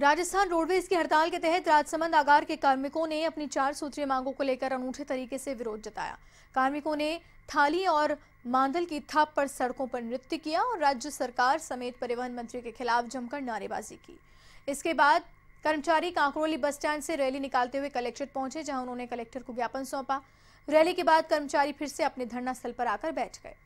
Rajasthan roadways की हड़ताल के तहत राजसमंद आगार के कार्मिकों ने अपनी चार सूत्रीय मांगों को लेकर अनूठे तरीके से विरोध जताया कार्मिकों ने थाली और मांदल की थाप पर सड़कों पर नृत्य किया और राज्य सरकार समेत परिवहन मंत्री के खिलाफ जमकर नारेबाजी की इसके बाद कर्मचारी कांकरोली बस स्टैंड से रैली निकालते हुए कलेक्ट्रेट पहुंचे जहां उन्होंने कलेक्टर को ज्ञापन सौंपा रैली के बाद कर्मचारी फिर से अपने धरना स्थल पर आकर बैठ गए